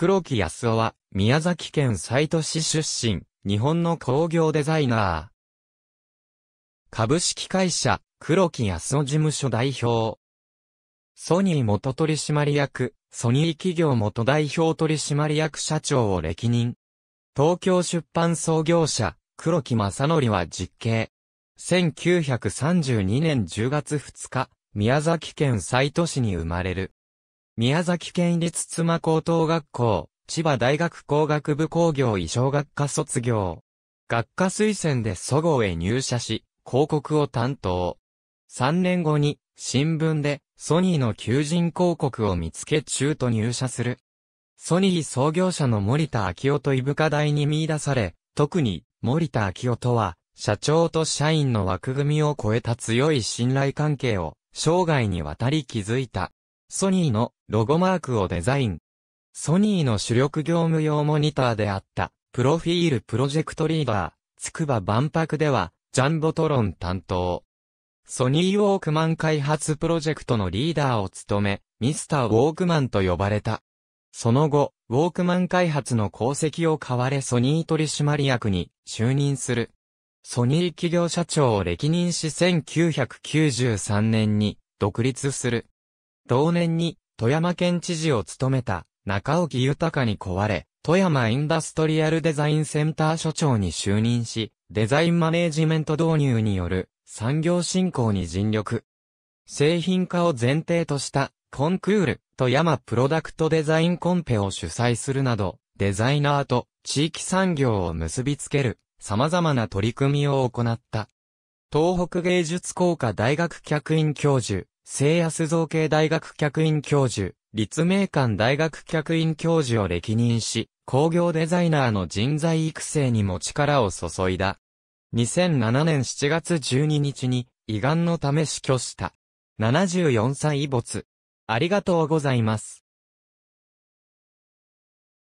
黒木康夫は、宮崎県西都市出身、日本の工業デザイナー。株式会社、黒木康夫事務所代表。ソニー元取締役、ソニー企業元代表取締役社長を歴任。東京出版創業者、黒木正則は実刑。1932年10月2日、宮崎県西都市に生まれる。宮崎県立妻高等学校、千葉大学工学部工業医小学科卒業。学科推薦で祖号へ入社し、広告を担当。3年後に、新聞で、ソニーの求人広告を見つけ中途入社する。ソニー創業者の森田昭夫と伊深大に見出され、特に、森田昭夫とは、社長と社員の枠組みを超えた強い信頼関係を、生涯にわたり築いた。ソニーのロゴマークをデザイン。ソニーの主力業務用モニターであった、プロフィールプロジェクトリーダー、つくば万博では、ジャンボトロン担当。ソニーウォークマン開発プロジェクトのリーダーを務め、ミスターウォークマンと呼ばれた。その後、ウォークマン開発の功績を買われソニー取締役に就任する。ソニー企業社長を歴任し1993年に独立する。同年に、富山県知事を務めた、中沖豊に壊れ、富山インダストリアルデザインセンター所長に就任し、デザインマネージメント導入による産業振興に尽力。製品化を前提としたコンクール富山プロダクトデザインコンペを主催するなど、デザイナーと地域産業を結びつける様々な取り組みを行った。東北芸術工科大学客員教授、西安造形大学客員教授、立命館大学客員教授を歴任し、工業デザイナーの人材育成にも力を注いだ。2007年7月12日に、胃がんのため死去した。74歳没。ありがとうございます。